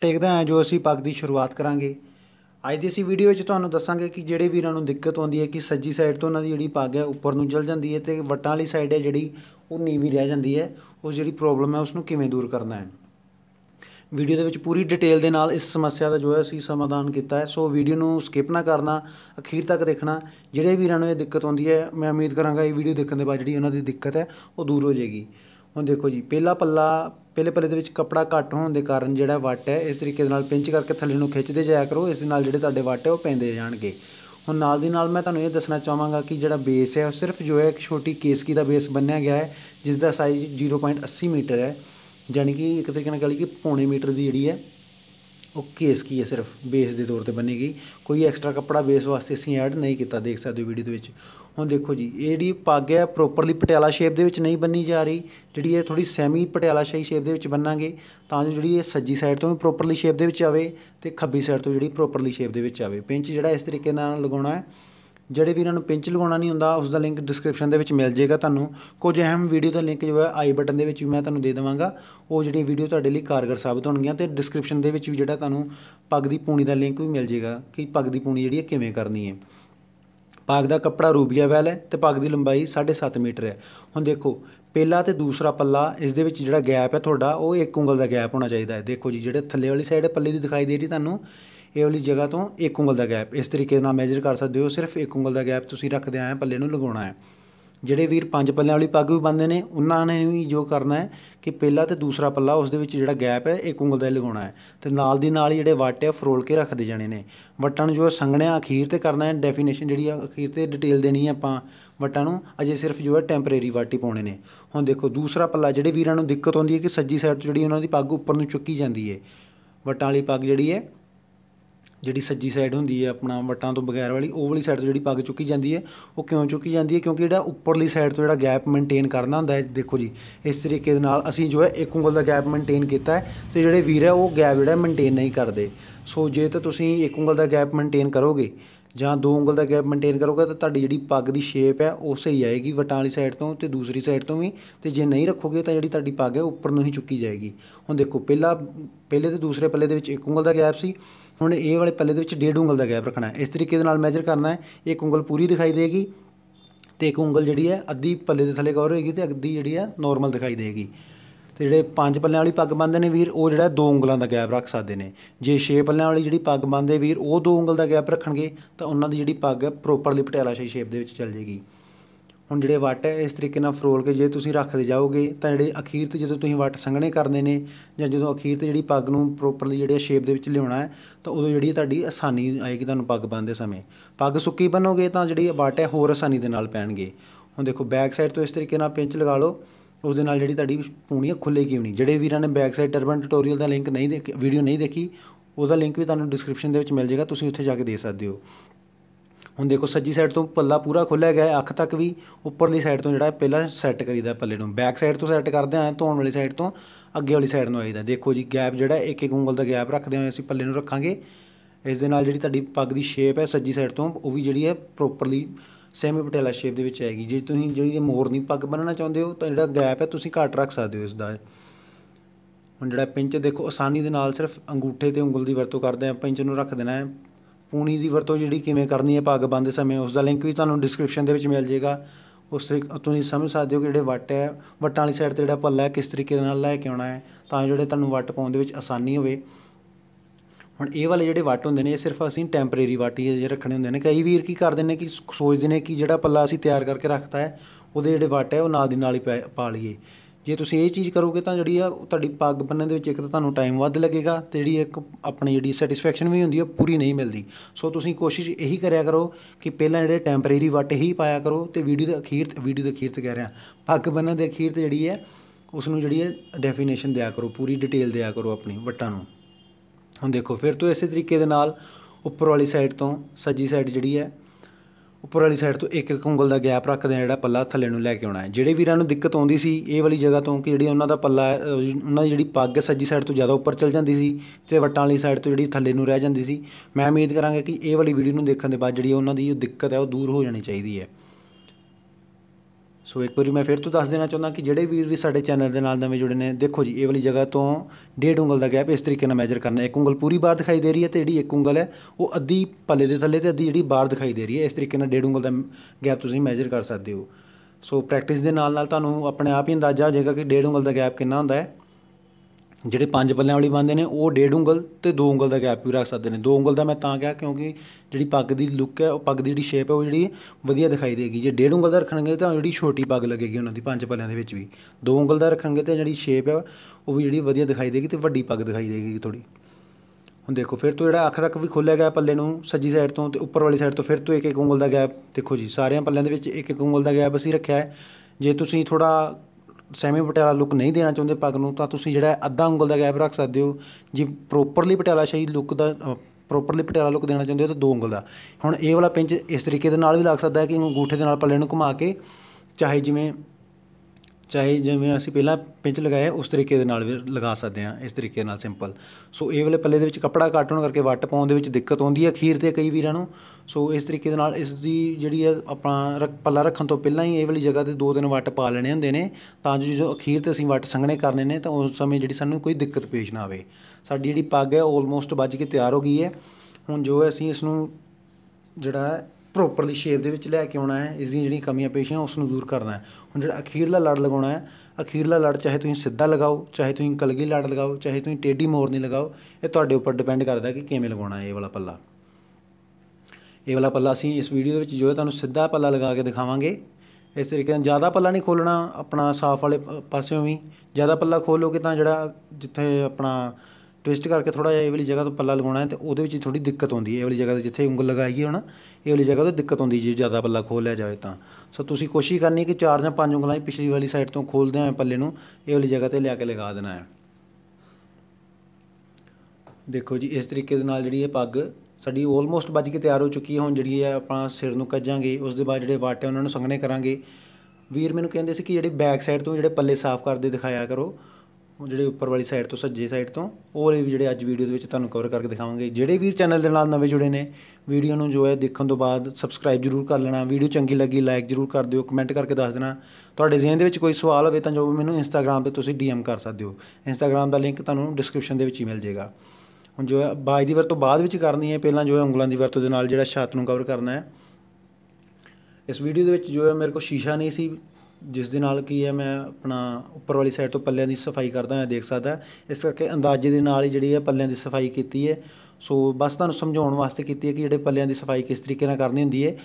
ਟੇਕਦਾ ਹਾਂ ਜੋ ਅਸੀਂ ਪੱਗ ਦੀ ਸ਼ੁਰੂਆਤ ਕਰਾਂਗੇ ਅੱਜ ਦੀ ਅਸੀਂ ਵੀਡੀਓ ਵਿੱਚ ਤੁਹਾਨੂੰ ਦੱਸਾਂਗੇ ਕਿ ਜਿਹੜੇ ਵੀਰਾਂ ਨੂੰ ਦਿੱਕਤ ਆਉਂਦੀ ਹੈ ਕਿ ਸੱਜੀ ਸਾਈਡ ਤੋਂ ਉਹਨਾਂ ਦੀ ਜਿਹੜੀ ਪੱਗ ਹੈ ਉੱਪਰ ਨੂੰ ਜਲ ਜਾਂਦੀ ਹੈ ਤੇ ਵਟਾਂ ਵਾਲੀ ਸਾਈਡ ਹੈ ਜਿਹੜੀ ਉਹ ਨੀਵੀਂ ਰਹਿ ਜਾਂਦੀ ਹੈ ਉਹ ਜਿਹੜੀ ਪ੍ਰੋਬਲਮ ਹੈ ਉਸ ਨੂੰ ਕਿਵੇਂ ਦੂਰ ਕਰਨਾ ਹੈ ਵੀਡੀਓ ਦੇ ਵਿੱਚ ਪੂਰੀ ਡਿਟੇਲ ਦੇ ਨਾਲ ਇਸ ਸਮੱਸਿਆ ਦਾ ਜੋ ਹੈ ਅਸੀਂ ਸਮਾਧਾਨ ਕੀਤਾ ਹੈ ਸੋ ਵੀਡੀਓ ਨੂੰ ਸਕਿਪ ਨਾ ਕਰਨਾ ਅਖੀਰ ਤੱਕ ਦੇਖਣਾ ਜਿਹੜੇ ਵੀਰਾਂ ਨੂੰ ਇਹ ਦਿੱਕਤ ਆਉਂਦੀ ਹੈ ਮੈਂ ਉਮੀਦ ਕਰਾਂਗਾ ਇਹ ਵੀਡੀਓ ਦੇਖਣ ਦੇ ਬਾਅਦ ਜਿਹੜੀ ਉਹਨਾਂ ਦੀ ਦਿੱਕਤ ਹੈ ਉਹ ਦੂਰ ਹੋ ਜਾਏਗੀ ਹੁਣ ਦੇਖੋ ਜੀ ਪਹਿਲਾ ਪੱਲਾ ਪਹਿਲੇ ਪੱਲੇ ਦੇ ਵਿੱਚ ਕਪੜਾ ਘੱਟ ਹੋਣ ਦੇ ਕਾਰਨ ਜਿਹੜਾ ਵੱਟ ਹੈ ਇਸ ਤਰੀਕੇ ਦੇ ਨਾਲ ਪਿੰਚ ਕਰਕੇ ਥੱਲੇ ਨੂੰ ਖਿੱਚਦੇ ਜਾਇਆ ਕਰੋ ਇਸ ਦੇ ਨਾਲ ਜਿਹੜੇ ਤੁਹਾਡੇ ਵੱਟ ਹੈ ਉਹ ਪੈਂਦੇ ਜਾਣਗੇ ਹੁਣ ਨਾਲ ਦੀ ਨਾਲ ਮੈਂ ਤੁਹਾਨੂੰ ਇਹ ਦੱਸਣਾ ਚਾਹਾਂਗਾ ਕਿ ਜਿਹੜਾ ਬੇਸ ਹੈ ਉਹ ਸਿਰਫ ਜੋ ਹੈ ਇੱਕ ਛੋਟੀ ਕੇਸਕੀ ਦਾ ਬੇਸ ਬੰਨਿਆ ਗਿਆ ਹੈ ਜਿਸ ਦਾ ਸਾਈਜ਼ 0.80 ਮੀਟਰ ਹੈ ਯਾਨੀ ਕਿ ਇੱਕ ਤਰੀਕੇ ਨਾਲ ਕਹ ਕਿ ਪੌਣੇ ਮੀਟਰ ਦੀ ਜਿਹੜੀ ਹੈ ਉਹ ਕੇਸ ਕੀ ਹੈ ਸਿਰਫ ਬੇਸ ਦੇ ਤੌਰ ਤੇ ਗਈ ਕੋਈ ਐਕਸਟਰਾ ਕੱਪੜਾ ਬੇਸ ਵਾਸਤੇ ਅਸੀਂ ਐਡ ਨਹੀਂ ਕੀਤਾ ਦੇਖ ਸਕਦੇ ਹੋ ਵੀਡੀਓ ਦੇ ਵਿੱਚ ਹੁਣ ਦੇਖੋ ਜੀ ਇਹ ਜਿਹੜੀ ਪੱਗ ਹੈ ਪ੍ਰੋਪਰਲੀ ਪਟਿਆਲਾ ਸ਼ੇਪ ਦੇ ਵਿੱਚ ਨਹੀਂ ਬੰਨੀ ਜਾ ਰਹੀ ਜਿਹੜੀ ਇਹ ਥੋੜੀ ਸੈਮੀ ਪਟਿਆਲਾ ਸ਼ਾਹੀ ਸ਼ੇਪ ਦੇ ਵਿੱਚ ਬੰਨਾਂਗੇ ਤਾਂ ਜੋ ਜਿਹੜੀ ਇਹ ਸੱਜੀ ਸਾਈਡ ਤੋਂ ਵੀ ਪ੍ਰੋਪਰਲੀ ਸ਼ੇਪ ਦੇ ਵਿੱਚ ਆਵੇ ਤੇ ਖੱਬੀ ਸਾਈਡ ਤੋਂ ਜਿਹੜੀ ਪ੍ਰੋਪਰਲੀ ਸ਼ੇਪ ਦੇ ਵਿੱਚ ਆਵੇ ਪਿੰਚ ਜਿਹੜਾ ਇਸ ਤਰੀਕੇ ਨਾਲ ਲਗਾਉਣਾ ਹੈ ਜਿਹੜੇ ਵੀ ਇਹਨਾਂ ਨੂੰ ਪਿੰਚ ਲਗਾਉਣਾ ਨਹੀਂ ਹੁੰਦਾ ਉਸ ਦਾ ਲਿੰਕ ਡਿਸਕ੍ਰਿਪਸ਼ਨ ਦੇ ਵਿੱਚ ਮਿਲ ਜਾਏਗਾ ਤੁਹਾਨੂੰ ਕੁਝ ਅਹਿਮ ਵੀਡੀਓ ਦਾ ਲਿੰਕ ਜੋ ਹੈ ਆਈ ਬਟਨ ਦੇ ਵਿੱਚ ਵੀ ਮੈਂ ਤੁਹਾਨੂੰ ਦੇ ਦੇਵਾਂਗਾ ਉਹ ਜਿਹੜੀ ਵੀਡੀਓ ਤੁਹਾਡੇ ਲਈ ਕਾਰਗਰ ਸਾਬਤ ਹੋਣਗੀਆਂ ਤੇ ਡਿਸਕ੍ਰਿਪਸ਼ਨ ਦੇ ਵਿੱਚ ਵੀ ਜਿਹੜਾ ਤੁਹਾਨੂੰ ਪੱਗ ਦੀ ਪੂਣੀ ਦਾ ਲਿੰਕ ਵੀ ਮਿਲ ਜਾਏਗਾ ਕਿ ਪੱਗ ਦੀ ਪੂਣੀ ਜਿਹੜੀ ਹੈ ਕਿਵੇਂ ਕਰਨੀ ਹੈ ਪਾਗ ਦਾ ਕੱਪੜਾ ਰੂਬੀਆ ਵੈਲ ਹੈ ਤੇ ਪਾਗ ਦੀ ਲੰਬਾਈ 7.5 ਮੀਟਰ ਹੈ ਹੁਣ ਦੇਖੋ ਪਹਿਲਾ ਤੇ ਦੂਸਰਾ ਪੱਲਾ ਇਸ ਦੇ ਵਿੱਚ ਜਿਹੜਾ ਗੈਪ ਹੈ ਤੁਹਾਡਾ ਉਹ ਇੱਕ ਉਂਗਲ ਦਾ ਗੈਪ ਹੋਣਾ ਚਾਹੀਦਾ ਹੈ ਦੇਖੋ ਜੀ ਜਿਹੜੇ ਥੱਲੇ ਵਾਲੀ ਸਾਈਡ ਪੱਲੇ ਦੀ ਦਿਖਾਈ ਦੇ ਰਹੀ ਤੁਹਾਨੂੰ ਇਹ ਵਾਲੀ ਜਗ੍ਹਾ ਤੋਂ ਇੱਕ ਉਂਗਲ ਦਾ ਗੈਪ ਇਸ ਤਰੀਕੇ ਨਾਲ ਮੈਜ਼ਰ ਕਰ ਸਕਦੇ ਹੋ ਸਿਰਫ ਇੱਕ ਉਂਗਲ ਦਾ ਗੈਪ ਤੁਸੀਂ ਰੱਖਦੇ ਆਏ ਪੱਲੇ ਨੂੰ ਲਗਾਉਣਾ ਹੈ ਜਿਹੜੇ ਵੀਰ ਪੰਜ ਪੱਲਿਆਂ ਵਾਲੀ ਪੱਗ ਵੀ ਬੰਨਦੇ ਨੇ ਉਹਨਾਂ ਨੇ ਵੀ ਜੋ ਕਰਨਾ ਹੈ ਕਿ ਪਹਿਲਾ ਤੇ ਦੂਸਰਾ ਪੱਲਾ ਉਸ ਦੇ ਵਿੱਚ ਜਿਹੜਾ ਗੈਪ ਹੈ ਇੱਕ ਉਂਗਲ ਦਾ ਲਗਾਉਣਾ ਹੈ ਤੇ ਨਾਲ ਦੀ ਨਾਲ ਜਿਹੜੇ ਵਾਟ ਹੈ ਫਰੋਲ ਕੇ ਰੱਖਦੇ ਜਾਣੇ ਨੇ ਵਟਾਂ ਨੂੰ ਜੋ ਸੰਗਣਿਆ ਅਖੀਰ ਤੇ ਕਰਨਾ ਹੈ ਡੈਫੀਨੇਸ਼ਨ ਜਿਹੜੀ ਆ ਅਖੀਰ ਤੇ ਡਿਟੇਲ ਦੇਣੀ ਹੈ ਆਪਾਂ ਵਟਾਂ ਨੂੰ ਅਜੇ ਸਿਰਫ ਜੋ ਹੈ ਟੈਂਪਰੇਰੀ ਵਾਟੀ ਪਾਉਣੇ ਨੇ ਹੁਣ ਦੇਖੋ ਦੂਸਰਾ ਪੱਲਾ ਜਿਹੜੇ ਵੀਰਾਂ ਨੂੰ ਦਿੱਕਤ ਆਉਂਦੀ ਹੈ ਕਿ ਸੱਜੀ ਸਾਈਡ ਤੋਂ ਜਿਹੜੀ ਉਹਨਾਂ ਦੀ ਪੱਗ ਉੱਪਰ ਨੂੰ ਚੁੱਕੀ ਜਾਂਦੀ ਹੈ ਵਟਾਂ ਵਾਲੀ ਪੱਗ ਜਿਹੜੀ ਹੈ ਜਿਹੜੀ ਸੱਜੀ ਸਾਈਡ ਹੁੰਦੀ ਹੈ ਆਪਣਾ ਵਟਾਂ ਤੋਂ ਬਗੈਰ ਵਾਲੀ ਉਹ ਵਾਲੀ ਸਾਈਡ ਤੋਂ ਜਿਹੜੀ ਪੱਗ ਚੁੱਕੀ ਜਾਂਦੀ ਹੈ ਉਹ ਕਿਉਂ ਚੁੱਕੀ ਜਾਂਦੀ ਹੈ ਕਿਉਂਕਿ ਜਿਹੜਾ ਉੱਪਰਲੀ ਸਾਈਡ ਤੋਂ ਜਿਹੜਾ ਗੈਪ ਮੇਨਟੇਨ ਕਰਨਾ ਹੁੰਦਾ ਹੈ ਦੇਖੋ ਜੀ ਇਸ ਤਰੀਕੇ ਦੇ ਨਾਲ ਅਸੀਂ ਜੋ ਹੈ ਇੱਕ ਉਂਗਲ ਦਾ ਗੈਪ ਮੇਨਟੇਨ ਕੀਤਾ ਹੈ ਤੇ ਜਿਹੜੇ ਵੀਰ ਹੈ ਉਹ ਗੈਪ ਜਿਹੜਾ ਮੇਨਟੇਨ ਨਹੀਂ ਕਰਦੇ ਸੋ ਜੇ ਤਾਂ ਤੁਸੀਂ ਇੱਕ ਉਂਗਲ ਦਾ ਗੈਪ ਮੇਨਟੇਨ ਕਰੋਗੇ ਜਾਂ ਦੋ ਉਂਗਲ ਦਾ ਗੈਪ ਮੇਨਟੇਨ ਕਰੋਗੇ ਤਾਂ ਤੁਹਾਡੀ ਜਿਹੜੀ ਪੱਗ ਦੀ ਸ਼ੇਪ ਹੈ ਉਹ ਸਹੀ ਆਏਗੀ ਵਟਾਂ ਵਾਲੀ ਸਾਈਡ ਤੋਂ ਤੇ ਦੂਸਰੀ ਸਾਈਡ ਤੋਂ ਵੀ ਤੇ ਜੇ ਨਹੀਂ ਰੱਖੋਗੇ ਤਾਂ ਜਿਹੜੀ ਤੁਹਾਡੀ ਪੱਗ ਹੈ ਉੱਪਰ ਨੂੰ ਹੀ ਚੁੱਕੀ ਜਾਏਗੀ ਹੁਣ ਦੇਖੋ ਪਹਿਲਾ ਪਹਿਲੇ ਤੇ ਦੂਸਰੇ ਪੱਲੇ ਦੇ ਵਿੱਚ ਇੱਕ ਉਂਗਲ ਦਾ ਗੈਪ ਸੀ ਹੁਣ ਇਹ ਵਾਲੇ ਪੱਲੇ ਦੇ ਵਿੱਚ ਡੇਢ ਉਂਗਲ ਦਾ ਗੈਪ ਰੱਖਣਾ ਹੈ ਇਸ ਤਰੀਕੇ ਦੇ ਨਾਲ ਮੈਜ਼ਰ ਕਰਨਾ ਹੈ ਇੱਕ ਉਂਗਲ ਪੂਰੀ ਦਿਖਾਈ ਦੇਗੀ ਤੇ ਇੱਕ ਉਂਗਲ ਜਿਹੜੀ ਹੈ ਅੱਧੀ ਪੱਲੇ ਦੇ ਥੱਲੇ ਕਵਰ ਹੋਏਗੀ ਤੇ ਅੱਧੀ ਜਿਹੜੀ ਹੈ ਨਾਰਮਲ ਦਿਖਾਈ ਦੇਗੀ ਤੇ ਜਿਹੜੇ ਪੰਜ ਪੱਲਿਆਂ ਵਾਲੀ ਪੱਗ ਬੰਨਦੇ ਨੇ ਵੀਰ ਉਹ ਜਿਹੜਾ ਦੋ ਉਂਗਲਾਂ ਦਾ ਗੈਪ ਰੱਖ ਸਕਦੇ ਨੇ ਜੇ ਛੇ ਪੱਲਿਆਂ ਵਾਲੀ ਜਿਹੜੀ ਪੱਗ ਬੰਨਦੇ ਵੀਰ ਉਹ ਦੋ ਉਂਗਲ ਦਾ ਗੈਪ ਰੱਖਣਗੇ ਤਾਂ ਉਹਨਾਂ ਦੀ ਜਿਹੜੀ ਪੱਗ ਹੈ ਪ੍ਰੋਪਰਲੀ ਪਟਿਆਲਾ ਸ਼ਾਹੀ ਸ਼ੇਪ ਦੇ ਵਿੱਚ ਚੱਲ ਜੇਗੀ ਹੁਣ ਜਿਹੜੇ ਵੱਟ ਹੈ ਇਸ ਤਰੀਕੇ ਨਾਲ ਫਰੋਲ ਕੇ ਜੇ ਤੁਸੀਂ ਰੱਖਦੇ ਜਾਓਗੇ ਤਾਂ ਜਿਹੜੇ ਅਖੀਰ ਤੇ ਜਦੋਂ ਤੁਸੀਂ ਵੱਟ ਸੰਘਣੇ ਕਰਦੇ ਨੇ ਜਾਂ ਜਦੋਂ ਅਖੀਰ ਤੇ ਜਿਹੜੀ ਪੱਗ ਨੂੰ ਪ੍ਰੋਪਰਲੀ ਜਿਹੜੇ ਸ਼ੇਪ ਦੇ ਵਿੱਚ ਲਿਆਉਣਾ ਹੈ ਤਾਂ ਉਦੋਂ ਜਿਹੜੀ ਤੁਹਾਡੀ ਆਸਾਨੀ ਆਏਗੀ ਤੁਹਾਨੂੰ ਪੱਗ ਬੰਨਦੇ ਸਮੇਂ ਪੱਗ ਸੁੱਕੀ ਬਣੋਗੇ ਤਾਂ ਜਿਹੜੀ ਵੱਟ ਹੈ ਹੋਰ ਆਸਾਨੀ ਦੇ ਨਾਲ ਪੈਣਗੇ ਹੁਣ ਦੇਖੋ ਬੈਕ ਸਾਈਡ ਤੋਂ ਇਸ ਤਰੀਕੇ ਨਾਲ ਪਿੰਚ ਲਗਾ ਲਓ ਉਹਦੇ ਨਾਲ ਜਿਹੜੀ ਤੁਹਾਡੀ ਪੂਣੀ ਆ ਕਿਉਂ ਨਹੀਂ ਜਿਹੜੇ ਵੀਰਾਂ ਨੇ ਬੈਕ ਸਾਈਡ ਟਰਬਨ ਟਿਊਟੋਰੀਅਲ ਦਾ ਲਿੰਕ ਨਹੀਂ ਦੇਖੀ ਵੀਡੀਓ ਨਹੀਂ ਦੇਖੀ ਉਹਦਾ ਲਿੰਕ ਵੀ ਤੁਹਾਨੂੰ ਡਿਸਕ੍ਰਿਪਸ਼ਨ ਦੇ ਵਿੱਚ ਮਿਲ ਜਾਏਗਾ ਤੁਸੀਂ ਉੱਥੇ ਜਾ ਕੇ ਦੇਖ ਸਕਦੇ ਹੋ ਹੁਣ ਦੇਖੋ ਸੱਜੀ ਸਾਈਡ ਤੋਂ ਪੱਲਾ ਪੂਰਾ ਖੁੱਲਿਆ ਗਿਆ ਅੱਖ ਤੱਕ ਵੀ ਉੱਪਰਲੀ ਸਾਈਡ ਤੋਂ ਜਿਹੜਾ ਪਹਿਲਾਂ ਸੈੱਟ ਕਰੀਦਾ ਪੱਲੇ ਨੂੰ ਬੈਕ ਸਾਈਡ ਤੋਂ ਸੈੱਟ ਕਰਦੇ ਆਂ ਧੋਣ ਵਾਲੀ ਸਾਈਡ ਤੋਂ ਅੱਗੇ ਵਾਲੀ ਸਾਈਡ ਨੂੰ ਆਈਦਾ ਦੇਖੋ ਜੀ ਗੈਪ ਜਿਹੜਾ ਇੱਕ ਇੱਕ ਉਂਗਲ ਦਾ ਗੈਪ ਰੱਖਦੇ ਹੋਏ ਅਸੀਂ ਪੱਲੇ ਨੂੰ ਰੱਖਾਂਗੇ ਇਸ ਦੇ ਨਾਲ ਜਿਹੜੀ ਤੁਹਾਡੀ ਪੱਗ ਦੀ ਸ਼ੇਪ ਹੈ ਸੱਜੀ ਸਾਈਡ ਤੋਂ ਉਹ ਵੀ ਜਿਹੜੀ ਹੈ ਪ੍ਰੋਪਰਲੀ ਸੈਮੀ ਪਟਿਆਲਾ ਸ਼ੇਪ ਦੇ ਵਿੱਚ ਆਏਗੀ ਜੇ ਤੁਸੀਂ ਜਿਹੜੀ ਮੋਰਨੀ ਪੱਗ ਬੰਨਣਾ ਚਾਹੁੰਦੇ ਹੋ ਤਾਂ ਜਿਹੜਾ ਗੈਪ ਹੈ ਤੁਸੀਂ ਘੱਟ ਰੱਖ ਸਕਦੇ ਹੋ ਇਸ ਦਾ ਹੁਣ ਜਿਹੜਾ ਪਿੰਚ ਦੇਖੋ ਆਸਾਨੀ ਦੇ ਨਾਲ ਸਿਰਫ ਅੰਗੂਠੇ ਤੇ ਉਂਗਲ ਦੀ ਵਰਤੋਂ ਕਰਦੇ ਆ ਪਿੰਚ ਨੂੰ ਰੱਖ ਦੇਣਾ ਹੈ ਪੂਣੀ ਦੀ ਵਰਤੋਂ ਜਿਹੜੀ ਕਿਵੇਂ ਕਰਨੀ ਹੈ ਪੱਗ ਬੰਨਦੇ ਸਮੇਂ ਉਸ ਦਾ ਲਿੰਕ ਵੀ ਤੁਹਾਨੂੰ ਡਿਸਕ੍ਰਿਪਸ਼ਨ ਦੇ ਵਿੱਚ ਮਿਲ ਜਾਏਗਾ ਉਸ ਤੁਸੀਂ ਸਮਝ ਸਕਦੇ ਹੋ ਕਿ ਜਿਹੜੇ ਵੱਟ ਹੈ ਵੱਟਾਂ ਵਾਲੀ ਸਾਈਡ ਤੇ ਜਿਹੜਾ ਪੱਲਾ ਹੈ ਕਿਸ ਤਰੀਕੇ ਦੇ ਨਾਲ ਲੈ ਕੇ ਆਉਣਾ ਹੈ ਤਾਂ ਜਿਹੜੇ ਤੁਹਾਨੂੰ ਵੱਟ ਪਾਉਣ ਦੇ ਵਿੱਚ ਆਸਾਨੀ ਹੋਵੇ ਹੁਣ ਇਹ ਵਾਲੇ ਜਿਹੜੇ ਵੱਟ ਹੁੰਦੇ ਨੇ ਇਹ ਸਿਰਫ ਅਸੀਂ ਟੈਂਪਰੇਰੀ ਵੱਟ ਹੀ ਜੇ ਰੱਖਣੇ ਹੁੰਦੇ ਨੇ ਕਈ ਵੀਰ ਕੀ ਕਰਦੇ ਨੇ ਕਿ ਸੋਚਦੇ ਨੇ ਕਿ ਜਿਹੜਾ ਪੱਲਾ ਅਸੀਂ ਤਿਆਰ ਕਰਕੇ ਰੱਖਤਾ ਹੈ ਉਹਦੇ ਜਿਹੜੇ ਵੱਟ ਹੈ ਉਹ ਨਾਲ ਦੀ ਨਾਲ ਹੀ ਪਾ ਲਈਏ ਜੇ ਤੁਸੀਂ ਇਹ ਚੀਜ਼ ਕਰੋਗੇ ਤਾਂ ਜਿਹੜੀ ਆ ਤੁਹਾਡੀ ਪੱਗ ਬੰਨਣ ਦੇ ਵਿੱਚ ਇੱਕ ਤਾਂ ਤੁਹਾਨੂੰ ਟਾਈਮ ਵੱਧ ਲੱਗੇਗਾ ਤੇ ਜਿਹੜੀ ਇੱਕ ਆਪਣੀ ਜਿਹੜੀ ਸੈਟੀਸਫੈਕਸ਼ਨ ਵੀ ਹੁੰਦੀ ਹੈ ਪੂਰੀ ਨਹੀਂ ਮਿਲਦੀ ਸੋ ਤੁਸੀਂ ਕੋਸ਼ਿਸ਼ ਇਹੀ ਕਰਿਆ ਕਰੋ ਕਿ ਪਹਿਲਾਂ ਜਿਹੜੇ ਟੈਂਪਰੇਰੀ ਵੱਟ ਹੀ ਪਾਇਆ ਕਰੋ ਤੇ ਵੀਡੀਓ ਦੇ ਅਖੀਰ ਵੀਡੀਓ ਦੇ ਅਖੀਰ ਤੇ ਕਹਿ ਰਿਹਾ ਪੱਗ ਬੰਨਣ ਦੇ ਅਖੀਰ ਤੇ ਜਿਹੜੀ ਹੈ ਉਸ ਨੂੰ ਜਿਹੜੀ ਹੈ ਡੈਫੀਨੇਸ਼ਨ ਦਿਆ ਕਰੋ ਪੂਰੀ ਡਿਟੇਲ ਦਿਆ ਕਰੋ ਆਪਣੀ ਵੱਟਾਂ ਨੂੰ ਹੁਣ ਦੇਖੋ ਫਿਰ ਤੋਂ ਇਸੇ ਤਰੀਕੇ ਦੇ ਨਾਲ ਉੱਪਰ ਵਾਲੀ ਸਾਈਡ ਤੋਂ ਸੱਜੀ ਸਾਈਡ ਜਿਹੜੀ ਹੈ ਉੱਪਰ ਵਾਲੀ ਸਾਈਡ ਤੋਂ ਇੱਕ ਇੱਕ ਉਂਗਲ ਦਾ ਗੈਪ ਰੱਖਦੇ ਆ ਜਿਹੜਾ ਪੱਲਾ ਥੱਲੇ ਨੂੰ ਲੈ ਕੇ ਆਉਣਾ ਹੈ ਜਿਹੜੇ ਵੀਰਾਂ ਨੂੰ ਦਿੱਕਤ ਆਉਂਦੀ ਸੀ ਇਹ ਵਾਲੀ ਜਗ੍ਹਾ ਤੋਂ ਕਿ ਜਿਹੜੀ ਉਹਨਾਂ ਦਾ ਪੱਲਾ ਉਹਨਾਂ ਦੀ ਜਿਹੜੀ ਪੱਗ ਸੱਜੀ ਸਾਈਡ ਤੋਂ ਜ਼ਿਆਦਾ ਉੱਪਰ ਚਲ ਜਾਂਦੀ ਸੀ ਤੇ ਵਟਾਂ ਵਾਲੀ ਸਾਈਡ ਤੋਂ ਜਿਹੜੀ ਥੱਲੇ ਨੂੰ ਰਹਿ ਜਾਂਦੀ ਸੀ ਮੈਂ ਉਮੀਦ ਕਰਾਂਗਾ ਕਿ ਇਹ ਵਾਲੀ ਵੀਡੀਓ ਨੂੰ ਦੇਖਣ ਦੇ ਬਾਅਦ ਜਿਹੜੀ ਉਹਨਾਂ ਦੀ ਉਹ ਦਿੱਕਤ ਹੈ ਉਹ ਦੂਰ ਹੋ ਜਾਣੀ ਚਾਹੀਦੀ ਹੈ ਸੋ ਇੱਕ ਵਾਰੀ ਮੈਂ ਫਿਰ ਤੋਂ ਦੱਸ ਦੇਣਾ ਚਾਹੁੰਦਾ ਕਿ ਜਿਹੜੇ ਵੀਰ ਵੀ ਸਾਡੇ ਚੈਨਲ ਦੇ ਨਾਲ ਨਵੇਂ ਜੁੜੇ ਨੇ ਦੇਖੋ ਜੀ ਇਹ ਵਾਲੀ ਜਗ੍ਹਾ ਤੋਂ ਡੇਢ ਉਂਗਲ ਦਾ ਗੈਪ ਇਸ ਤਰੀਕੇ ਨਾਲ ਮੈਜ਼ਰ ਕਰਨਾ ਇੱਕ ਉਂਗਲ ਪੂਰੀ ਬਾਹਰ ਦਿਖਾਈ ਦੇ ਰਹੀ ਹੈ ਤੇ ਜਿਹੜੀ ਇੱਕ ਉਂਗਲ ਹੈ ਉਹ ਅੱਧੀ ਪੱਲੇ ਦੇ ਥੱਲੇ ਤੇ ਅੱਧੀ ਜਿਹੜੀ ਬਾਹਰ ਦਿਖਾਈ ਦੇ ਰਹੀ ਹੈ ਇਸ ਤਰੀਕੇ ਨਾਲ ਡੇਢ ਉਂਗਲ ਦਾ ਗੈਪ ਤੁਸੀਂ ਮੈਜ਼ਰ ਕਰ ਸਕਦੇ ਹੋ ਸੋ ਪ੍ਰੈਕਟਿਸ ਦੇ ਨਾਲ ਨਾਲ ਤੁਹਾਨੂੰ ਆਪਣੇ ਆਪ ਹੀ ਅੰਦਾਜ਼ਾ ਹੋ ਜਾਏਗਾ ਕਿ ਡੇਢ ਉਂਗਲ ਦਾ ਗੈਪ ਕਿੰਨਾ ਹੁੰਦਾ ਹੈ ਜਿਹੜੇ ਪੰਜ ਪੱਲਿਆਂ ਵਾਲੀ ਬੰਦੇ ਨੇ ਉਹ ਡੇਢ ਉਂਗਲ ਤੇ ਦੋ ਉਂਗਲ ਦਾ ਗੈਪ ਵੀ ਰੱਖ ਸਕਦੇ ਨੇ ਦੋ ਉਂਗਲ ਦਾ ਮੈਂ ਤਾਂ ਕਿਹਾ ਕਿਉਂਕਿ ਜਿਹੜੀ ਪੱਗ ਦੀ ਲੁੱਕ ਹੈ ਉਹ ਪੱਗ ਦੀ ਜਿਹੜੀ ਸ਼ੇਪ ਹੈ ਉਹ ਜਿਹੜੀ ਵਧੀਆ ਦਿਖਾਈ ਦੇਗੀ ਜੇ ਡੇਢ ਉਂਗਲ ਦਾ ਰੱਖਣਗੇ ਤਾਂ ਜਿਹੜੀ ਛੋਟੀ ਪੱਗ ਲੱਗੇਗੀ ਉਹਨਾਂ ਦੀ ਪੰਜ ਪੱਲਿਆਂ ਦੇ ਵਿੱਚ ਵੀ ਦੋ ਉਂਗਲ ਦਾ ਰੱਖਣਗੇ ਤਾਂ ਜਿਹੜੀ ਸ਼ੇਪ ਹੈ ਉਹ ਵੀ ਜਿਹੜੀ ਵਧੀਆ ਦਿਖਾਈ ਦੇਗੀ ਤੇ ਵੱਡੀ ਪੱਗ ਦਿਖਾਈ ਦੇਗੀ ਥੋੜੀ ਹੁਣ ਦੇਖੋ ਫਿਰ ਤੋਂ ਜਿਹੜਾ ਅੱਖ ਤੱਕ ਵੀ ਖੋਲਿਆ ਗਿਆ ਪੱਲੇ ਨੂੰ ਸੱਜੀ ਸਾਈਡ ਤੋਂ ਤੇ ਉੱਪਰ ਵਾਲੀ ਸਾਈਡ ਤੋਂ ਫਿਰ ਤੋਂ ਇੱਕ ਇੱਕ ਉਂਗਲ ਦਾ ਗੈਪ ਦੇਖੋ ਜੀ ਸਾਰਿਆਂ ਪੱਲਿਆਂ ਦੇ ਵਿੱਚ ਇੱਕ ਇੱਕ ਉਂਗਲ ਦਾ ਗੈਪ ਅਸੀਂ ਰੱਖਿਆ ਹੈ ਜੇ ਤੁਸੀਂ ਥੋੜਾ ਸੈਮੀ ਪਟਿਆਲਾ ਲੁੱਕ ਨਹੀਂ ਦੇਣਾ ਚਾਹੁੰਦੇ ਪੱਗ ਨੂੰ ਤਾਂ ਤੁਸੀਂ ਜਿਹੜਾ ਅੱਧਾ ਉਂਗਲ ਦਾ ਗੈਪ ਰੱਖ ਸਕਦੇ ਹੋ ਜੇ ਪ੍ਰੋਪਰਲੀ ਪਟਿਆਲਾ ਸ਼ਾਹੀ ਲੁੱਕ ਦਾ ਪ੍ਰੋਪਰਲੀ ਪਟਿਆਲਾ ਲੁੱਕ ਦੇਣਾ ਚਾਹੁੰਦੇ ਹੋ ਤਾਂ ਦੋ ਉਂਗਲ ਦਾ ਹੁਣ ਇਹ ਵਾਲਾ ਪਿੰਚ ਇਸ ਤਰੀਕੇ ਦੇ ਨਾਲ ਵੀ ਲੱਗ ਸਕਦਾ ਹੈ ਕਿ ਅੰਗੂਠੇ ਦੇ ਨਾਲ ਪੱਲੇ ਨੂੰ ਘੁਮਾ ਕੇ ਚਾਹੇ ਜਿਵੇਂ ਚਾਹੇ ਜਿਵੇਂ ਅਸੀਂ ਪਹਿਲਾਂ ਪਿੰਚ ਲਗਾਇਆ ਉਸ ਤਰੀਕੇ ਦੇ ਨਾਲ ਵੀ ਲਗਾ ਸਕਦੇ ਹਾਂ ਇਸ ਤਰੀਕੇ ਨਾਲ ਸਿੰਪਲ ਸੋ ਇਹ ਵਾਲੇ ਪੱਲੇ ਦੇ ਵਿੱਚ ਕਪੜਾ ਕਾਟਣ ਕਰਕੇ ਵੱਟ ਪਾਉਣ ਦੇ ਵਿੱਚ ਦਿੱਕਤ ਆਉਂਦੀ ਹੈ ਅਖੀਰ ਤੇ ਕਈ ਵੀਰਾਂ ਨੂੰ ਸੋ ਇਸ ਤਰੀਕੇ ਦੇ ਨਾਲ ਇਸ ਦੀ ਜਿਹੜੀ ਹੈ ਆਪਣਾ ਪੱਲਾ ਰੱਖਣ ਤੋਂ ਪਹਿਲਾਂ ਹੀ ਇਹ ਵਾਲੀ ਜਗ੍ਹਾ ਤੇ ਦੋ ਤਿੰਨ ਵੱਟ ਪਾ ਲੈਣੇ ਹੁੰਦੇ ਨੇ ਤਾਂ ਜੋ ਜਦੋਂ ਅਖੀਰ ਤੇ ਅਸੀਂ ਵੱਟ ਸੰਘਣੇ ਕਰਨੇ ਨੇ ਤਾਂ ਉਸ ਸਮੇਂ ਜਿਹੜੀ ਸਾਨੂੰ ਕੋਈ ਦਿੱਕਤ ਪੇਸ਼ ਨਾ ਆਵੇ ਸਾਡੀ ਜਿਹੜੀ ਪੱਗ ਹੈ ਆਲਮੋਸਟ ਵੱਜ ਕੇ ਤਿਆਰ ਹੋ ਗਈ ਹੈ ਹੁਣ ਜੋ ਅਸੀਂ ਇਸ ਨੂੰ ਜਿਹੜਾ ਪ੍ਰੋਪਰਲੀ ਸ਼ੇਪ ਦੇ ਵਿੱਚ ਲੈ ਕੇ ਆਉਣਾ ਹੈ ਇਸ ਦੀ ਜਿਹੜੀ ਕਮੀਆਂ ਪੇਸ਼ੀਆਂ ਉਸ ਨੂੰ ਦੂਰ ਕਰਨਾ ਹੈ ਹੁਣ ਜਿਹੜਾ ਅਖੀਰਲਾ ਲੜ ਲਗਾਉਣਾ ਹੈ ਅਖੀਰਲਾ ਲੜ ਚਾਹੇ ਤੁਸੀਂ ਸਿੱਧਾ ਲਗਾਓ ਚਾਹੇ ਤੁਸੀਂ ਕਲਗੀ ਲੜ ਲਗਾਓ ਚਾਹੇ ਤੁਸੀਂ ਟੇਢੀ ਮੋਰਨੀ ਲਗਾਓ ਇਹ ਤੁਹਾਡੇ ਉੱਪਰ ਡਿਪੈਂਡ ਕਰਦਾ ਕਿ ਕਿਵੇਂ ਲਗਾਉਣਾ ਹੈ ਇਹ ਵਾਲਾ ਪੱਲਾ ਇਹ ਵਾਲਾ ਪੱਲਾ ਅਸੀਂ ਇਸ ਵੀਡੀਓ ਦੇ ਵਿੱਚ ਜੋ ਹੈ ਤੁਹਾਨੂੰ ਸਿੱਧਾ ਪੱਲਾ ਲਗਾ ਕੇ ਦਿਖਾਵਾਂਗੇ ਇਸ ਤਰੀਕੇ ਨਾਲ ਜ਼ਿਆਦਾ ਪੱਲਾ ਨਹੀਂ ਖੋਲਣਾ ਆਪਣਾ ਸਾਫ਼ ਵਾਲੇ ਪਾਸਿਓਂ ਵੀ ਜ਼ਿਆਦਾ ਪੱਲਾ ਖੋਲੋਗੇ ਤਾਂ ਜਿਹੜਾ ਜਿੱਥੇ ਆਪਣਾ ਟਵਿਸਟ ਕਰਕੇ ਥੋੜਾ ਜਿਹਾ ਇਹ ਵਾਲੀ ਜਗ੍ਹਾ ਤੋਂ ਪੱਲਾ ਲਗਾਉਣਾ ਹੈ ਤੇ ਉਹਦੇ ਵਿੱਚ ਥੋੜੀ ਦਿੱਕਤ ਆਉਂਦੀ ਹੈ ਇਹ ਵਾਲੀ ਜਗ੍ਹਾ ਤੇ ਜਿੱਥੇ ਉਂਗਲ ਲਗਾਈ ਹੈ ਹੁਣ ਇਹ ਵਾਲੀ ਜਗ੍ਹਾ ਤੋਂ ਦਿੱਕਤ ਆਉਂਦੀ ਜੇ ਜ਼ਿਆਦਾ ਪੱਲਾ ਖੋਲ ਲਿਆ ਜਾਵੇ ਤਾਂ ਸੋ ਤੁਸੀਂ ਕੋਸ਼ਿਸ਼ ਕਰਨੀ ਕਿ ਚਾਰ ਜਾਂ ਪੰਜ ਉਂਗਲਾਂ ਹੀ ਪਿਛਲੀ ਵਾਲੀ ਸਾਈਡ ਤੋਂ ਖੋਲਦੇ ਹੋਏ ਪੱਲੇ ਨੂੰ ਇਹ ਵਾਲੀ ਜਗ੍ਹਾ ਤੇ ਲਿਆ ਕੇ ਲਗਾ ਦੇਣਾ ਹੈ ਦੇਖੋ ਜੀ ਇਸ ਤਰੀਕੇ ਦੇ ਨਾਲ ਜਿਹੜੀ ਇਹ ਪੱਗ ਸਾਡੀ ਆਲਮੋਸਟ ਬੱਜ ਕੇ ਤਿਆਰ ਹੋ ਚੁੱਕੀ ਹੈ ਹੁਣ ਜਿਹੜੀ ਹੈ ਆਪਾਂ ਸਿਰ ਨੂੰ ਕੱਜਾਂਗੇ ਉਸ ਦੇ ਬਾਅਦ ਜਿਹੜੇ ਵਾਟੇ ਉਹਨਾਂ ਨੂੰ ਸੰਘਣੇ ਕਰਾਂਗੇ ਵੀਰ ਮੈਨੂੰ ਕਹਿੰਦੇ ਸੀ ਕਿ ਜਿਹੜੇ ਬੈਕ ਸਾਈਡ ਤੋਂ ਜਿਹੜੇ ਪੱਲੇ ਸਾਫ਼ ਕਰਦੇ ਦਿਖਾਇਆ ਕਰੋ ਜਿਹੜੇ ਉੱਪਰ ਵਾਲੀ ਸਾਈਡ ਤੋਂ ਸੱਜੇ ਸਾਈਡ ਤੋਂ ਉਹ ਵਾਲੇ ਵੀ ਜਿਹੜੇ ਅੱਜ ਵੀਡੀਓ ਦੇ ਵਿੱਚ ਤੁਹਾਨੂੰ ਕਵਰ ਕਰਕੇ ਦਿਖਾਵਾਂਗੇ ਜਿਹੜੇ ਵੀਰ ਚੈਨਲ ਦੇ ਨਾਲ ਨਵੇਂ ਜੁੜੇ ਨੇ ਵੀਡੀਓ ਨੂੰ ਜੋ ਹੈ ਦੇਖਣ ਤੋਂ ਬਾਅਦ ਸਬਸਕ੍ਰਾਈਬ ਜਰੂਰ ਕਰ ਲੈਣਾ ਵੀਡੀਓ ਚੰਗੀ ਲੱਗੀ ਲਾਈਕ ਜਰੂਰ ਕਰ ਦਿਓ ਕਮੈਂਟ ਕਰਕੇ ਦੱਸ ਦੇਣਾ ਤੁਹਾਡੇ ਜ਼ਿਹਨ ਦੇ ਵਿੱਚ ਕੋਈ ਸਵਾਲ ਹੋਵੇ ਤਾਂ ਜੋ ਮੈਨੂੰ ਇੰਸਟਾਗ੍ਰam ਤੇ ਤੁਸੀਂ ਡੀਐਮ ਕਰ ਸਕਦੇ ਹੋ ਇੰਸਟਾਗ੍ਰam ਦਾ ਲਿੰਕ ਤੁਹਾਨੂੰ ਡਿਸਕ੍ਰਿਪਸ਼ਨ ਦੇ ਵਿੱਚ ਹੀ ਮਿਲ ਜਾਏਗਾ ਹੁਣ ਜੋ ਹੈ ਬਾਜ ਦੀ ਵਰਤੋਂ ਬਾਅਦ ਵਿੱਚ ਕਰਨੀ ਹੈ ਪਹਿਲਾਂ ਜੋ ਹੈ ਉਂਗਲਾਂ ਦੀ ਵਰਤੋਂ ਦੇ ਨਾਲ ਜਿਹੜਾ ਛਾਤ ਨੂੰ ਕਵਰ ਕਰਨਾ ਹੈ ਇਸ ਵੀਡੀਓ ਦੇ ਵਿੱਚ ਜੋ ਹੈ ਮੇਰੇ ਕੋਲ ਸ਼ੀਸ਼ਾ ਨਹੀਂ ਸੀ ਜਿਸ ਦੇ ਨਾਲ ਕੀ ਹੈ ਮੈਂ ਆਪਣਾ ਉੱਪਰ ਵਾਲੀ ਸਾਈਡ ਤੋਂ ਪੱਲਿਆਂ ਦੀ ਸਫਾਈ ਕਰਦਾ ਹਾਂ ਦੇਖ ਸਕਦਾ ਇਸ ਕਰਕੇ ਅੰਦਾਜ਼ੇ ਦੇ ਨਾਲ ਹੀ ਜਿਹੜੀ ਹੈ ਪੱਲਿਆਂ ਦੀ ਸਫਾਈ ਕੀਤੀ ਹੈ ਸੋ ਬਸ ਤੁਹਾਨੂੰ ਸਮਝਾਉਣ ਵਾਸਤੇ ਕੀਤੀ ਹੈ ਕਿ ਜਿਹੜੇ ਪੱਲਿਆਂ ਦੀ ਸਫਾਈ ਕਿਸ ਤਰੀਕੇ ਨਾਲ ਕਰਨੀ ਹੁੰਦੀ ਹੈ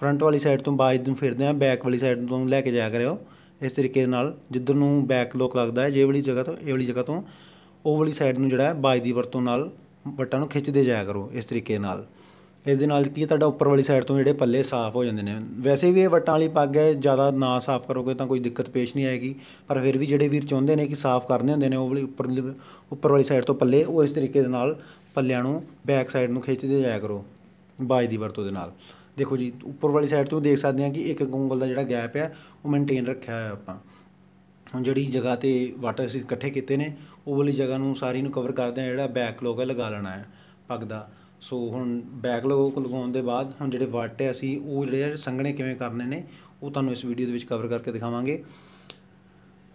ਫਰੰਟ ਵਾਲੀ ਸਾਈਡ ਤੋਂ ਬਾਅਦ ਨੂੰ ਫਿਰਦੇ ਆ ਬੈਕ ਵਾਲੀ ਸਾਈਡ ਤੋਂ ਲੈ ਕੇ ਜਾਇਆ ਕਰਿਓ ਇਸ ਤਰੀਕੇ ਨਾਲ ਜਿੱਧਰ ਨੂੰ ਬੈਕ ਲੋਕ ਲੱਗਦਾ ਹੈ ਜੇ ਵਾਲੀ ਜਗ੍ਹਾ ਤੋਂ ਇਹ ਵਾਲੀ ਜਗ੍ਹਾ ਤੋਂ ਉਹ ਵਾਲੀ ਸਾਈਡ ਨੂੰ ਜਿਹੜਾ ਹੈ ਬਾਜ ਦੀ ਵਰਤੋਂ ਨਾਲ ਵੱਟਾਂ ਨੂੰ ਖਿੱਚਦੇ ਜਾਇਆ ਕਰੋ ਇਸ ਤਰੀਕੇ ਨਾਲ ਇਹਦੇ ਨਾਲ ਕੀ ਤੁਹਾਡਾ ਉੱਪਰ ਵਾਲੀ ਸਾਈਡ ਤੋਂ ਜਿਹੜੇ ਪੱਲੇ ਸਾਫ਼ ਹੋ ਜਾਂਦੇ ਨੇ ਵੈਸੇ ਵੀ ਇਹ ਵਟਾਂ ਵਾਲੀ ਪੱਗ ਹੈ ਜ਼ਿਆਦਾ ਨਾ ਸਾਫ਼ ਕਰੋਗੇ ਤਾਂ ਕੋਈ ਦਿੱਕਤ ਪੇਸ਼ ਨਹੀਂ ਆਏਗੀ ਪਰ ਫਿਰ ਵੀ ਜਿਹੜੇ ਵੀਰ ਚਾਹੁੰਦੇ ਨੇ ਕਿ ਸਾਫ਼ ਕਰਨੇ ਹੁੰਦੇ ਨੇ ਉਹ ਵਾਲੀ ਉੱਪਰ ਉੱਪਰ ਵਾਲੀ ਸਾਈਡ ਤੋਂ ਪੱਲੇ ਉਹ ਇਸ ਤਰੀਕੇ ਦੇ ਨਾਲ ਪੱਲਿਆਂ ਨੂੰ ਬੈਕ ਸਾਈਡ ਨੂੰ ਖਿੱਚਦੇ ਜਾਇਆ ਕਰੋ ਬਾਜ ਦੀ ਵਰਤੋਂ ਦੇ ਨਾਲ ਦੇਖੋ ਜੀ ਉੱਪਰ ਵਾਲੀ ਸਾਈਡ ਤੋਂ ਦੇਖ ਸਕਦੇ ਆ ਕਿ ਇੱਕ ਗੁੰਗਲ ਦਾ ਜਿਹੜਾ ਗੈਪ ਹੈ ਉਹ ਮੇਨਟੇਨ ਰੱਖਿਆ ਹੋਇਆ ਆਪਾਂ ਹੁਣ ਜਿਹੜੀ ਜਗ੍ਹਾ ਤੇ ਵਾਟਰ ਅਸੀਂ ਇਕੱਠੇ ਕੀਤੇ ਨੇ ਉਹ ਵਾਲੀ ਜਗ੍ਹਾ ਨੂੰ ਸਾਰੀ ਨੂੰ ਕਵਰ ਕਰਦੇ ਆ ਜਿਹੜਾ ਬੈਕ ਲੋਗ ਹੈ ਲਗਾ ਲੈਣਾ ਹੈ ਪੱਗ ਦਾ ਸੋ ਹੁਣ ਬੈਕਲੌਗ ਲਗਾਉਣ ਦੇ ਬਾਅਦ ਹੁਣ ਜਿਹੜੇ ਵਾਟ ਹੈ ਅਸੀਂ ਉਹ ਜਿਹੜੇ ਸੰਘਣੇ ਕਿਵੇਂ ਕਰਨੇ ਨੇ ਉਹ ਤੁਹਾਨੂੰ ਇਸ ਵੀਡੀਓ ਦੇ ਵਿੱਚ ਕਵਰ ਕਰਕੇ ਦਿਖਾਵਾਂਗੇ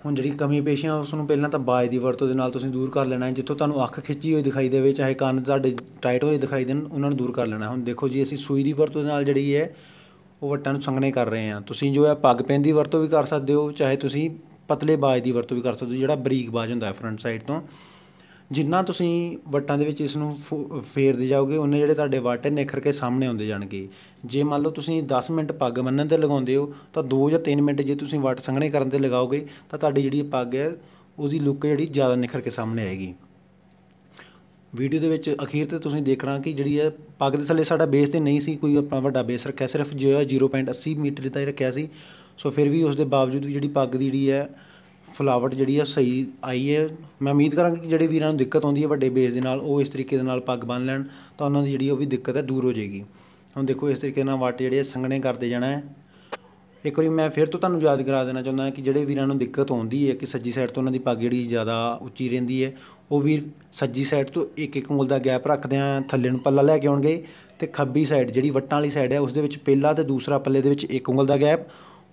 ਹੁਣ ਜਿਹੜੀ ਕਮੀ ਪੇਸ਼ੀਆਂ ਉਸ ਨੂੰ ਪਹਿਲਾਂ ਤਾਂ ਬਾਜ ਦੀ ਵਰਤੋਂ ਦੇ ਨਾਲ ਤੁਸੀਂ ਦੂਰ ਕਰ ਲੈਣਾ ਹੈ ਜਿੱਥੋਂ ਤੁਹਾਨੂੰ ਅੱਖ ਖਿੱਚੀ ਹੋਈ ਦਿਖਾਈ ਦੇਵੇ ਚਾਹੇ ਕੰਨ ਤੁਹਾਡੇ ਟਾਈਟ ਹੋਏ ਦਿਖਾਈ ਦੇਣ ਉਹਨਾਂ ਨੂੰ ਦੂਰ ਕਰ ਲੈਣਾ ਹੁਣ ਦੇਖੋ ਜੀ ਅਸੀਂ ਸੂਈ ਦੀ ਵਰਤੋਂ ਦੇ ਨਾਲ ਜਿਹੜੀ ਹੈ ਉਹ ਵਟਾਂ ਨੂੰ ਸੰਘਣੇ ਕਰ ਰਹੇ ਹਾਂ ਤੁਸੀਂ ਜੋ ਹੈ ਪੱਗ ਪੈਂਦੀ ਵਰਤੋਂ ਵੀ ਕਰ ਸਕਦੇ ਹੋ ਚਾਹੇ ਤੁਸੀਂ ਪਤਲੇ ਬਾਜ ਦੀ ਵਰਤੋਂ ਵੀ ਕਰ ਸਕਦੇ ਹੋ ਜਿਹੜਾ ਬਰੀਕ ਬਾਜ ਹੁੰਦਾ ਹੈ ਫਰੰਟ ਸਾਈਡ ਤੋਂ ਜਿੰਨਾ ਤੁਸੀਂ ਵੱਟਾਂ ਦੇ ਵਿੱਚ ਇਸ ਨੂੰ ਫੇਰਦੇ ਜਾਓਗੇ ਉਹਨੇ ਜਿਹੜੇ ਤੁਹਾਡੇ ਵਟੇ ਨਿਖਰ ਕੇ ਸਾਹਮਣੇ ਆਉਂਦੇ ਜਾਣਗੇ ਜੇ ਮੰਨ ਲਓ ਤੁਸੀਂ 10 ਮਿੰਟ ਪੱਗ ਬੰਨਣ 'ਤੇ ਲਗਾਉਂਦੇ ਹੋ ਤਾਂ 2 ਜਾਂ 3 ਮਿੰਟ ਜੇ ਤੁਸੀਂ ਵਟ ਸੰਘਣੇ ਕਰਨ 'ਤੇ ਲਗਾਓਗੇ ਤਾਂ ਤੁਹਾਡੀ ਜਿਹੜੀ ਪੱਗ ਹੈ ਉਹਦੀ ਲੁੱਕ ਜਿਹੜੀ ਜ਼ਿਆਦਾ ਨਿਖਰ ਕੇ ਸਾਹਮਣੇ ਆਏਗੀ ਵੀਡੀਓ ਦੇ ਵਿੱਚ ਅਖੀਰ ਤੇ ਤੁਸੀਂ ਦੇਖਣਾ ਕਿ ਜਿਹੜੀ ਹੈ ਪੱਗ ਦੇ ਥੱਲੇ ਸਾਡਾ ਬੇਸ ਤੇ ਨਹੀਂ ਸੀ ਕੋਈ ਆਪਣਾ ਵੱਡਾ ਬੇਸ ਰੱਖਿਆ ਸਿਰਫ ਜੋ 0.80 ਮੀਟਰ ਦਾ ਹੀ ਰੱਖਿਆ ਸੀ ਸੋ ਫਿਰ ਵੀ ਉਸ ਦੇ ਬਾਵਜੂਦ ਵੀ ਜਿਹੜੀ ਪੱਗ ਦੀ ਜਿਹੜੀ ਹੈ ਫਲਾਵਟ ਜਿਹੜੀ ਆ ਸਹੀ ਆਈ ਹੈ ਮੈਂ ਉਮੀਦ ਕਰਾਂਗਾ ਕਿ ਜਿਹੜੇ ਵੀਰਾਂ ਨੂੰ ਦਿੱਕਤ ਆਉਂਦੀ ਹੈ ਵੱਡੇ ਬੇਸ ਦੇ ਨਾਲ ਉਹ ਇਸ ਤਰੀਕੇ ਦੇ ਨਾਲ ਪੱਗ ਬੰਨ ਲੈਣ ਤਾਂ ਉਹਨਾਂ ਦੀ ਜਿਹੜੀ ਉਹ ਵੀ ਦਿੱਕਤ ਹੈ ਦੂਰ ਹੋ ਜਾਏਗੀ ਹੁਣ ਦੇਖੋ ਇਸ ਤਰੀਕੇ ਨਾਲ ਵਾਟ ਜਿਹੜੇ ਸੰਗਣੇ ਕਰਦੇ ਜਾਣਾ ਹੈ ਇੱਕ ਵਾਰੀ ਮੈਂ ਫਿਰ ਤੋਂ ਤੁਹਾਨੂੰ ਯਾਦ ਕਰਾ ਦੇਣਾ ਚਾਹੁੰਦਾ ਕਿ ਜਿਹੜੇ ਵੀਰਾਂ ਨੂੰ ਦਿੱਕਤ ਆਉਂਦੀ ਹੈ ਕਿ ਸੱਜੀ ਸਾਈਡ ਤੋਂ ਉਹਨਾਂ ਦੀ ਪੱਗ ਜਿਹੜੀ ਜ਼ਿਆਦਾ ਉੱਚੀ ਰਹਿੰਦੀ ਹੈ ਉਹ ਵੀਰ ਸੱਜੀ ਸਾਈਡ ਤੋਂ ਇੱਕ ਇੱਕ ਉਂਗਲ ਦਾ ਗੈਪ ਰੱਖਦੇ ਆ ਥੱਲੇ ਨੂੰ ਪੱਲਾ ਲੈ ਕੇ ਆਉਣਗੇ ਤੇ ਖੱਬੀ ਸਾਈਡ ਜਿਹੜੀ ਵੱਟਾਂ ਵਾਲੀ ਸਾਈਡ ਹੈ ਉਸ ਦੇ ਵਿੱਚ ਪਹਿਲਾ ਤੇ ਦੂਸਰਾ ਪੱਲੇ ਦੇ ਵਿੱਚ ਇੱਕ ਉਂਗਲ ਦਾ ਗੈਪ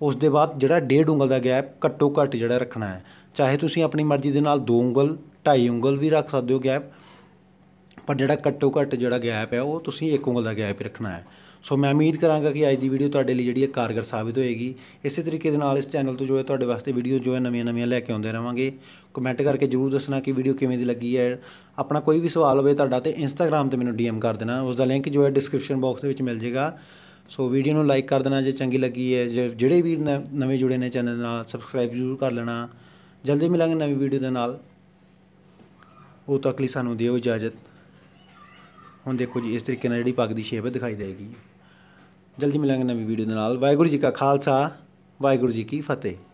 ਉਸ ਦੇ ਬਾਅਦ ਜਿਹੜਾ ਡੇਢ ਉਂਗਲ ਦਾ ਗੈਪ ਘੱਟੋ ਘੱਟ ਜਿਹੜਾ ਰੱਖਣਾ ਹੈ ਚਾਹੇ ਤੁਸੀਂ ਆਪਣੀ ਮਰਜ਼ੀ ਦੇ ਨਾਲ ਦੋ ਉਂਗਲ ਢਾਈ ਉਂਗਲ ਵੀ ਰੱਖ ਸਕਦੇ ਹੋ ਗੈਪ ਪਰ ਜਿਹੜਾ ਘੱਟੋ ਘੱਟ ਜਿਹੜਾ ਗੈਪ ਹੈ ਉਹ ਤੁਸੀਂ ਇੱਕ ਉਂਗਲ ਦਾ ਗੈਪ ਹੀ ਰੱਖਣਾ ਹੈ ਸੋ ਮੈਂ ਉਮੀਦ ਕਰਾਂਗਾ ਕਿ ਅੱਜ ਦੀ ਵੀਡੀਓ ਤੁਹਾਡੇ ਲਈ ਜਿਹੜੀ ਹੈ ਕਾਰਗਰ ਸਾਬਿਤ ਹੋਏਗੀ ਇਸੇ ਤਰੀਕੇ ਦੇ ਨਾਲ ਇਸ ਚੈਨਲ ਤੋਂ ਜੋ ਹੈ ਤੁਹਾਡੇ ਵਾਸਤੇ ਵੀਡੀਓ ਜੋ ਹੈ ਨਵੀਆਂ-ਨਵੀਆਂ ਲੈ ਕੇ ਆਉਂਦੇ ਰਵਾਂਗੇ ਕਮੈਂਟ ਕਰਕੇ ਜਰੂਰ ਦੱਸਣਾ ਕਿ ਵੀਡੀਓ ਕਿਵੇਂ ਦੀ ਲੱਗੀ ਹੈ ਆਪਣਾ ਕੋਈ ਵੀ ਸਵਾਲ ਹੋਵੇ ਤੁਹਾਡਾ ਤੇ ਇੰਸਟਾਗ੍ਰam ਤੇ ਮੈਨੂੰ ਡੀਐਮ ਕਰ ਦੇਣਾ ਉਸ ਦਾ ਲਿੰਕ ਜੋ ਹੈ ਡਿਸਕ੍ਰਿਪਸ਼ਨ ਬਾਕਸ ਦੇ ਵਿੱਚ ਮਿਲ ਜਾਏਗਾ ਸੋ ਵੀਡੀਓ ਨੂੰ ਲਾਈਕ ਕਰ ਦੇਣਾ ਜੇ ਚੰਗੀ ਲੱਗੀ ਹੈ ਜਿਹੜੇ ਵੀ ਨਵੇਂ ਜੁੜੇ ਨੇ ਚੈਨਲ ਨਾਲ ਸਬਸਕ੍ਰਾਈਬ ਜ਼ਰੂਰ ਕਰ ਲੈਣਾ ਜਲਦੀ ਮਿਲਾਂਗੇ ਨਵੀਂ ਵੀਡੀਓ ਦੇ ਨਾਲ ਉਹ ਤੱਕ ਲਈ ਸਾਨੂੰ ਦਿਓ ਇਜਾਜ਼ਤ ਹੁਣ ਦੇਖੋ ਜੀ ਇਸ ਤਰੀਕੇ ਨਾਲ ਜਿਹੜੀ ਪੱਗ ਦੀ ਸ਼ੇਪ ਦਿਖਾਈ ਦੇਗੀ ਜਲਦੀ ਮਿਲਾਂਗੇ ਨਵੀਂ ਵੀਡੀਓ ਦੇ ਨਾਲ ਵਾਹਿਗੁਰੂ ਜੀ ਕਾ ਖਾਲਸਾ ਵਾਹਿਗੁਰੂ ਜੀ ਕੀ ਫਤਿਹ